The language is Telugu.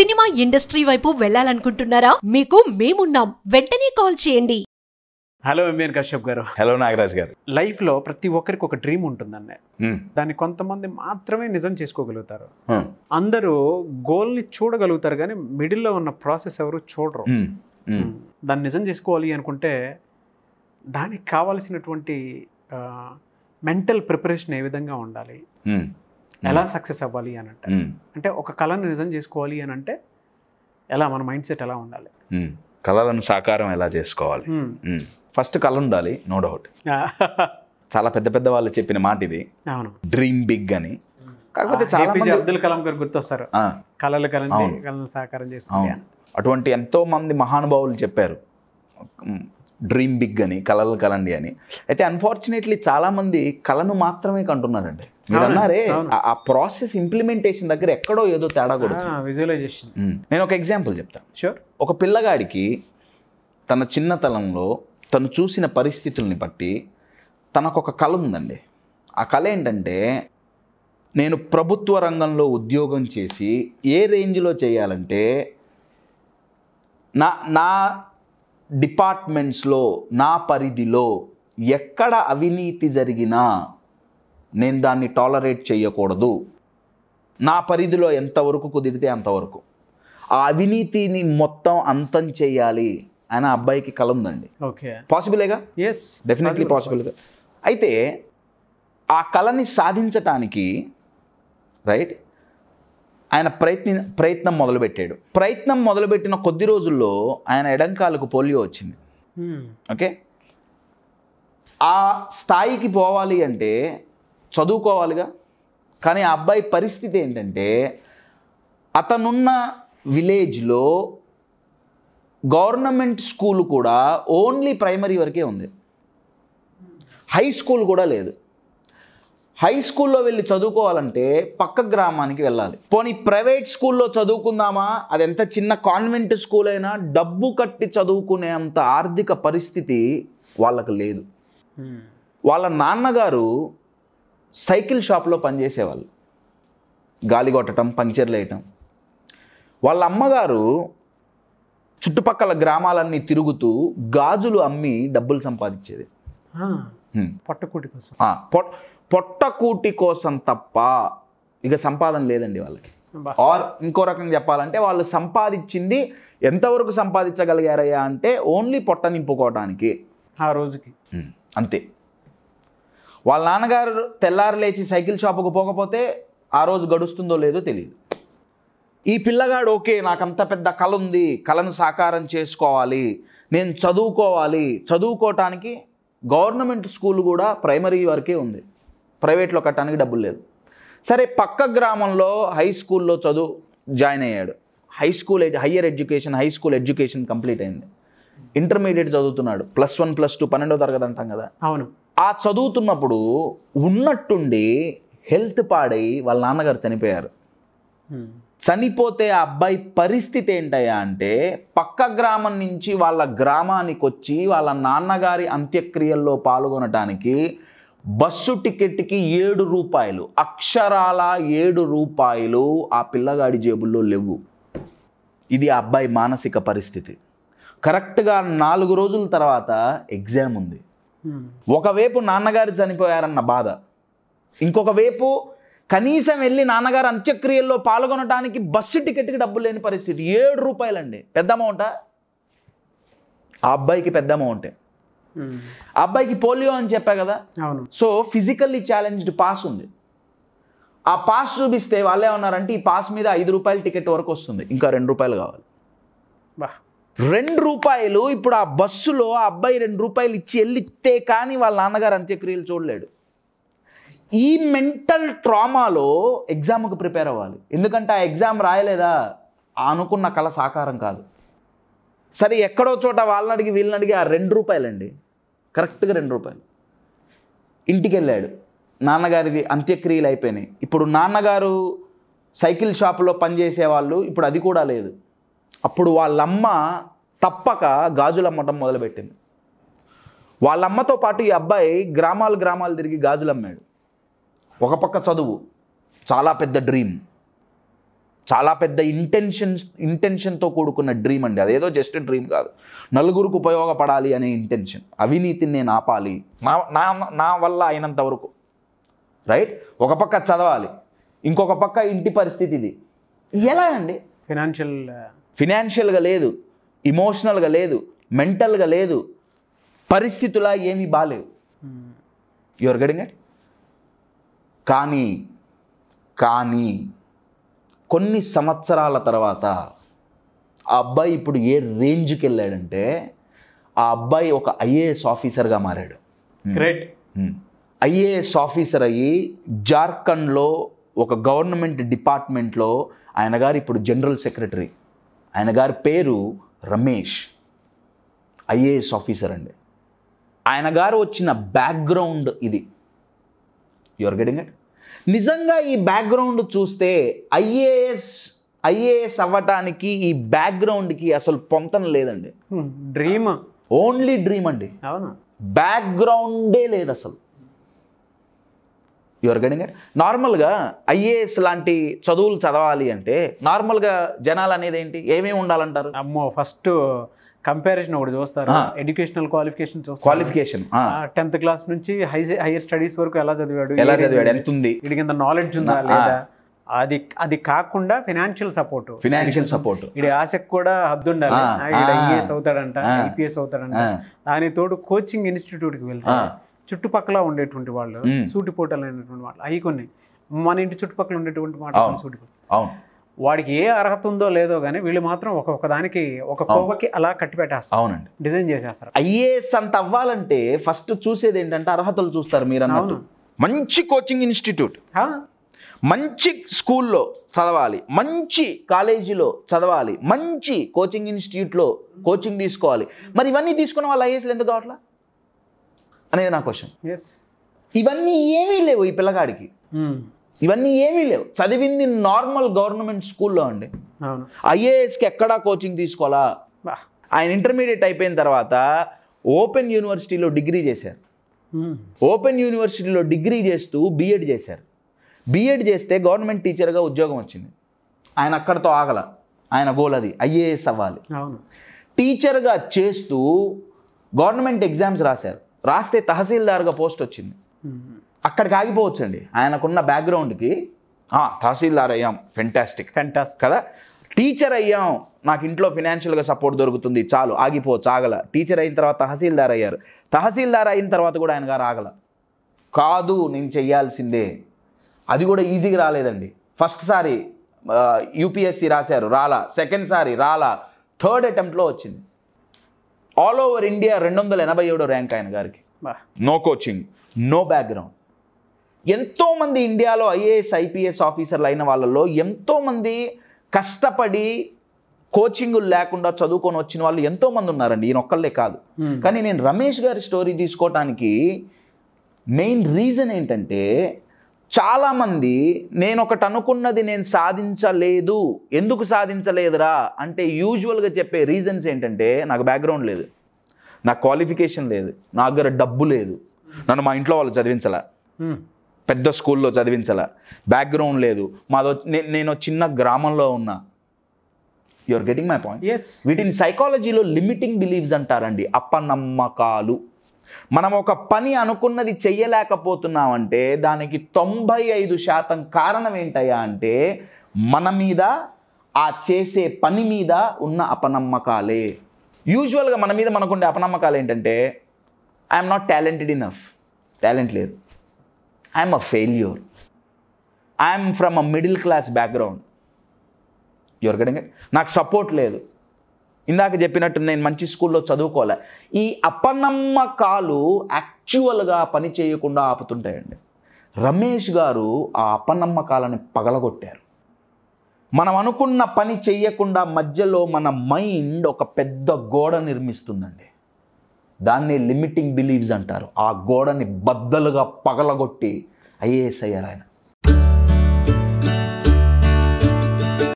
సినిమా ఇండస్ట్రీ వైపు వెళ్ళాలనుకుంటున్నారా మీకు మేమున్నాం వెంటనే కాల్ చేయండి హలో ఎంఎన్ కశ్యప్ గారు హలో నాగరాజ్ గారు లైఫ్ లో ప్రతి ఒక్కరికి ఒక డ్రీమ్ ఉంటుందండి దాన్ని కొంతమంది మాత్రమే నిజం చేసుకోగలుగుతారు అందరూ గోల్ ని చూడగలుగుతారు కానీ మిడిల్లో ఉన్న ప్రాసెస్ ఎవరు చూడరు దాన్ని నిజం చేసుకోవాలి అనుకుంటే దానికి కావాల్సినటువంటి మెంటల్ ప్రిపరేషన్ ఏ విధంగా ఉండాలి ఎలా సక్సెస్ అవ్వాలి అని అంటే అంటే ఒక కళను నిజం చేసుకోవాలి అని అంటే ఎలా మన మైండ్ సెట్ ఎలా ఉండాలి కళలను సాకారం ఎలా చేసుకోవాలి ఫస్ట్ కళ ఉండాలి నో డౌట్ చాలా పెద్ద పెద్ద వాళ్ళు చెప్పిన మాట ఇది అవును డ్రీమ్ బిగ్ అని కాకపోతే చాలా అబ్దుల్ కలాం గారు గుర్తొస్తారు కళలు కలని కళలను సాకారం చేసుకోవాలి అటువంటి ఎంతో మంది మహానుభావులు చెప్పారు డ్రీమ్ బిగ్ అని కలలు కలండి అని అయితే అన్ఫార్చునేట్లీ చాలామంది కళను మాత్రమే కంటున్నారండి మీరు అన్నారే ఆ ప్రాసెస్ ఇంప్లిమెంటేషన్ దగ్గర ఎక్కడో ఏదో తేడా కూడా విజువలైజేషన్ నేను ఒక ఎగ్జాంపుల్ చెప్తాను షూర్ ఒక పిల్లగాడికి తన చిన్నతనంలో తను చూసిన పరిస్థితుల్ని బట్టి తనకొక కళ ఉందండి ఆ కళ ఏంటంటే నేను ప్రభుత్వ రంగంలో ఉద్యోగం చేసి ఏ రేంజ్లో చేయాలంటే నా నా డిపార్ట్మెంట్స్లో నా పరిధిలో ఎక్కడ అవినీతి జరిగినా నేను దాన్ని టాలరేట్ చేయకూడదు నా పరిధిలో ఎంతవరకు కుదిరితే అంతవరకు ఆ అవినీతిని మొత్తం అంతం చేయాలి అని అబ్బాయికి కల ఉందండి ఓకే పాసిబులేగా ఎస్ డెఫినెట్లీ పాసిబుల్గా అయితే ఆ కళని సాధించటానికి రైట్ ఆయన ప్రయత్ని ప్రయత్నం మొదలుపెట్టాడు ప్రయత్నం మొదలుపెట్టిన కొద్ది రోజుల్లో ఆయన ఎడంకాలకు పోలియో వచ్చింది ఓకే ఆ స్థాయికి పోవాలి అంటే చదువుకోవాలిగా కానీ ఆ అబ్బాయి పరిస్థితి ఏంటంటే అతనున్న విలేజ్లో గవర్నమెంట్ స్కూల్ కూడా ఓన్లీ ప్రైమరీ వరకే ఉంది హై స్కూల్ కూడా లేదు హై స్కూల్లో వెళ్ళి చదువుకోవాలంటే పక్క గ్రామానికి వెళ్ళాలి పోనీ ప్రైవేట్ స్కూల్లో చదువుకుందామా అది ఎంత చిన్న కాన్వెంట్ స్కూల్ అయినా డబ్బు కట్టి చదువుకునేంత ఆర్థిక పరిస్థితి వాళ్ళకు లేదు hmm. వాళ్ళ నాన్నగారు సైకిల్ షాప్లో పనిచేసేవాళ్ళు గాలి కొట్టడం పంక్చర్లు వేయటం వాళ్ళ అమ్మగారు చుట్టుపక్కల గ్రామాలన్నీ తిరుగుతూ గాజులు అమ్మి డబ్బులు సంపాదించేది hmm. పొట్టకూటి కోసం పొట్టకూటి కోసం తప్ప ఇక సంపాదన లేదండి వాళ్ళకి ఆర్ ఇంకో రకంగా చెప్పాలంటే వాళ్ళు సంపాదించింది ఎంతవరకు సంపాదించగలిగారయ్యా అంటే ఓన్లీ పొట్ట నింపుకోవడానికి ఆ రోజుకి అంతే వాళ్ళ నాన్నగారు తెల్లారు లేచి సైకిల్ షాపుకు పోకపోతే ఆ రోజు గడుస్తుందో లేదో తెలియదు ఈ పిల్లగాడు ఓకే నాకు అంత పెద్ద కళ ఉంది కళను సాకారం చేసుకోవాలి నేను చదువుకోవాలి చదువుకోవటానికి గవర్నమెంట్ స్కూల్ కూడా ప్రైమరీ వరకే ఉంది ప్రైవేట్లో కట్టడానికి డబ్బులు లేదు సరే పక్క గ్రామంలో హై స్కూల్లో చదువు జాయిన్ అయ్యాడు high school higher education high school education complete అయింది ఇంటర్మీడియట్ చదువుతున్నాడు ప్లస్ వన్ ప్లస్ టూ పన్నెండో తరగతి అంటాం కదా అవును ఆ చదువుతున్నప్పుడు ఉన్నట్టుండి హెల్త్ పాడై వాళ్ళ నాన్నగారు చనిపోయారు చనిపోతే ఆ అబ్బాయి పరిస్థితి ఏంటయ్యా అంటే పక్క గ్రామం నుంచి వాళ్ళ గ్రామానికి వచ్చి వాళ్ళ నాన్నగారి అంత్యక్రియల్లో పాల్గొనటానికి బస్సు టికెట్కి ఏడు రూపాయలు అక్షరాల ఏడు రూపాయలు ఆ పిల్లగాడి జేబుల్లో లేవు ఇది ఆ అబ్బాయి మానసిక పరిస్థితి కరెక్ట్గా నాలుగు రోజుల తర్వాత ఎగ్జామ్ ఉంది ఒకవైపు నాన్నగారు చనిపోయారన్న బాధ ఇంకొక వైపు కనీసం వెళ్ళి నాన్నగారు అంత్యక్రియల్లో పాల్గొనడానికి బస్సు టికెట్కి డబ్బులు లేని పరిస్థితి ఏడు రూపాయలండి పెద్ద అమౌంటా ఆ అబ్బాయికి పెద్ద అమౌంటే అబ్బాయికి పోలియో అని చెప్పా కదా అవును సో ఫిజికల్లీ ఛాలెంజ్డ్ పాస్ ఉంది ఆ పాస్ చూపిస్తే వాళ్ళే ఉన్నారంటే ఈ పాస్ మీద ఐదు రూపాయలు టికెట్ వరకు వస్తుంది ఇంకా రెండు రూపాయలు కావాలి రెండు రూపాయలు ఇప్పుడు ఆ బస్సులో ఆ అబ్బాయి రెండు రూపాయలు ఇచ్చి వెళ్ళితే కానీ వాళ్ళ నాన్నగారు అంత్యక్రియలు చూడలేడు ఈ మెంటల్ ట్రామాలో ఎగ్జామ్కి ప్రిపేర్ అవ్వాలి ఎందుకంటే ఆ ఎగ్జామ్ రాయలేదా అనుకున్న కళ సాకారం కాదు సరే ఎక్కడో చోట వాళ్ళని అడిగి వీళ్ళని అడిగి ఆ రెండు రూపాయలండి కరెక్ట్గా రెండు రూపాయలు ఇంటికి వెళ్ళాడు నాన్నగారిది అంత్యక్రియలు అయిపోయినాయి ఇప్పుడు నాన్నగారు సైకిల్ షాపులో పనిచేసేవాళ్ళు ఇప్పుడు అది కూడా లేదు అప్పుడు వాళ్ళమ్మ తప్పక గాజులు అమ్మటం మొదలుపెట్టింది వాళ్ళమ్మతో పాటు ఈ అబ్బాయి గ్రామాలు గ్రామాలు తిరిగి గాజులు అమ్మాడు ఒక పక్క చదువు చాలా పెద్ద డ్రీమ్ చాలా పెద్ద ఇంటెన్షన్ ఇంటెన్షన్తో కూడుకున్న డ్రీమ్ అండి అదేదో జస్ట్ డ్రీమ్ కాదు నలుగురికి ఉపయోగపడాలి అనే ఇంటెన్షన్ అవినీతిని నేను ఆపాలి నా నా నా వల్ల అయినంత వరకు రైట్ ఒక పక్క చదవాలి ఇంకొక పక్క ఇంటి పరిస్థితి ఇది ఎలా అండి ఫినాన్షియల్ ఫినాన్షియల్గా uh, లేదు ఇమోషనల్గా లేదు మెంటల్గా లేదు పరిస్థితులా ఏమీ బాగాలేవు యువర్ గడింగ్ ఇట్ కానీ కానీ కొన్ని సంవత్సరాల తర్వాత ఆ అబ్బాయి ఇప్పుడు ఏ రేంజ్కి వెళ్ళాడంటే ఆ అబ్బాయి ఒక ఐఏఎస్ ఆఫీసర్గా మారాడు గ్రేట్ ఐఏఎస్ ఆఫీసర్ అయ్యి జార్ఖండ్లో ఒక గవర్నమెంట్ డిపార్ట్మెంట్లో ఆయన గారు ఇప్పుడు జనరల్ సెక్రటరీ ఆయన గారి పేరు రమేష్ ఐఏఎస్ ఆఫీసర్ అండి ఆయన గారు వచ్చిన బ్యాక్గ్రౌండ్ ఇది యు ఆర్ గెటింగ్ ఇట్ నిజంగా ఈ బ్యాక్గ్రౌండ్ చూస్తే ఐఏఎస్ ఐఏఎస్ అవ్వటానికి ఈ బ్యాక్గ్రౌండ్కి అసలు పొంతన లేదండి డ్రీమ్ ఓన్లీ డ్రీమ్ అండి బ్యాక్గ్రౌండే లేదు అసలు యువర్ గడింగ్ నార్మల్గా ఐఏఎస్ లాంటి చదువులు చదవాలి అంటే నార్మల్గా జనాలు అనేది ఏంటి ఏమేమి ఉండాలంటారు అమ్మో ఫస్ట్ కంపారిజన్ ఒకటి చూస్తారు educational qualification qualification tenth class నుంచి హై హైయర్ స్టడీస్ వరకు ఎలా చదివాడు ఎలా చదివాడు ఎంత ఉంది వీడికి ఇంత నాలెడ్జ్ ఉందా లేదా అది అది కాకుండా ఫైనాన్షియల్ సపోర్ట్ ఫైనాన్షియల్ సపోర్ట్ ఇది ఆశకు కూడా హద్దుండాలి ఐఏఎస్ అవుతాడంట ఐపీఎస్ అవుతాడంట దాని తోడు కోచింగ్ ఇన్స్టిట్యూట్కి వెళ్తాడు చుట్టుపక్కల ఉండేటువంటి వాళ్ళు సూటిపోటలు అయినటువంటి వాళ్ళు అవి కొన్ని మన ఇంటి చుట్టుపక్కల ఉండేటువంటి మాటలు సూటిపోటలు అవును వాడికి ఏ అర్హత ఉందో లేదో కానీ వీళ్ళు మాత్రం ఒక్కొక్క దానికి ఒక కోవకి అలా కట్టి పెట్టేస్తారు అవునండి డిజైన్ చేసేస్తారు ఐఏఎస్ అంత అవ్వాలంటే ఫస్ట్ చూసేది ఏంటంటే అర్హతలు చూస్తారు మీరు అన్నట్టు మంచి కోచింగ్ ఇన్స్టిట్యూట్ మంచి స్కూల్లో చదవాలి మంచి కాలేజీలో చదవాలి మంచి కోచింగ్ ఇన్స్టిట్యూట్లో కోచింగ్ తీసుకోవాలి మరి ఇవన్నీ తీసుకున్న వాళ్ళు ఐఏఎస్లు ఎందుకు కావట్లా అనేది నా క్వశ్చన్ ఎస్ ఇవన్నీ ఏమీ లేవు ఈ పిల్లగాడికి ఇవన్నీ ఏమీ లేవు చదివింది నార్మల్ గవర్నమెంట్ స్కూల్లో అండి ఐఏఎస్కి ఎక్కడా కోచింగ్ తీసుకోవాలా ఆయన ఇంటర్మీడియట్ అయిపోయిన తర్వాత ఓపెన్ యూనివర్సిటీలో డిగ్రీ చేశారు ఓపెన్ యూనివర్సిటీలో డిగ్రీ చేస్తూ బీఎడ్ చేశారు బీఎడ్ చేస్తే గవర్నమెంట్ టీచర్గా ఉద్యోగం వచ్చింది ఆయన అక్కడతో ఆగల ఆయన గోల్ అది ఐఏఎస్ అవ్వాలి టీచర్గా చేస్తూ గవర్నమెంట్ ఎగ్జామ్స్ రాశారు రాస్తే తహసీల్దార్గా పోస్ట్ వచ్చింది అక్కడికి ఆగిపోవచ్చండి ఆయనకున్న బ్యాక్గ్రౌండ్కి తహసీల్దార్ అయ్యాం ఫెంటాస్టిక్ ఫెంటాస్ కదా టీచర్ అయ్యాం నాకు ఇంట్లో ఫినాన్షియల్గా సపోర్ట్ దొరుకుతుంది చాలు ఆగిపోవచ్చు ఆగల టీచర్ అయిన తర్వాత తహసీల్దార్ అయ్యారు తహసీల్దార్ అయిన తర్వాత కూడా ఆయన గారు ఆగల కాదు నేను చేయాల్సిందే అది కూడా ఈజీగా రాలేదండి ఫస్ట్ సారి యూపీఎస్సి రాశారు రాలా సెకండ్ సారి రాలా థర్డ్ అటెంప్ట్లో వచ్చింది ఆల్ ఓవర్ ఇండియా రెండు వందల ఎనభై ఏడో ర్యాంక్ ఆయన గారికి నో కోచింగ్ నో బ్యాక్గ్రౌండ్ ఎంతోమంది ఇండియాలో ఐఏఎస్ ఐపీఎస్ ఆఫీసర్లు అయిన వాళ్ళలో ఎంతోమంది కష్టపడి కోచింగులు లేకుండా చదువుకొని వచ్చిన వాళ్ళు ఎంతోమంది ఉన్నారండి ఈయన ఒక్కళ్ళే కాదు కానీ నేను రమేష్ గారి స్టోరీ తీసుకోవటానికి మెయిన్ రీజన్ ఏంటంటే చాలామంది నేను ఒకటి అనుకున్నది నేను సాధించలేదు ఎందుకు సాధించలేదురా అంటే యూజువల్గా చెప్పే రీజన్స్ ఏంటంటే నాకు బ్యాక్గ్రౌండ్ లేదు నాకు క్వాలిఫికేషన్ లేదు నా దగ్గర డబ్బు లేదు నన్ను మా ఇంట్లో వాళ్ళు చదివించలే పెద్ద స్కూల్లో చదివించాల బ్యాక్గ్రౌండ్ లేదు మాదో నేను చిన్న గ్రామంలో ఉన్నా are getting my point yes వీటిని సైకాలజీలో లిమిటింగ్ బిలీవ్స్ అంటారండి అపనమ్మకాలు మనం ఒక పని అనుకున్నది చెయ్యలేకపోతున్నామంటే దానికి తొంభై ఐదు శాతం కారణం ఏంటయ్యా అంటే మన మీద ఆ చేసే పని మీద ఉన్న అపనమ్మకాలే యూజువల్గా మన మీద మనకుండే అపనమ్మకాలు ఏంటంటే I'm not talented enough talent లేదు I'm a failure I'm from a middle class background your గడింగ్ నాకు సపోర్ట్ లేదు ఇందాక చెప్పినట్టు నేను మంచి స్కూల్లో చదువుకోలే ఈ అపనమ్మకాలు యాక్చువల్గా పని చేయకుండా ఆపుతుంటాయండి రమేష్ గారు ఆ కాలని పగలగొట్టారు మనం అనుకున్న పని చేయకుండా మధ్యలో మన మైండ్ ఒక పెద్ద గోడ నిర్మిస్తుందండి దాన్ని లిమిటింగ్ బిలీవ్స్ అంటారు ఆ గోడని బద్దలుగా పగలగొట్టి ఐఏఎస్ అయ్యారు ఆయన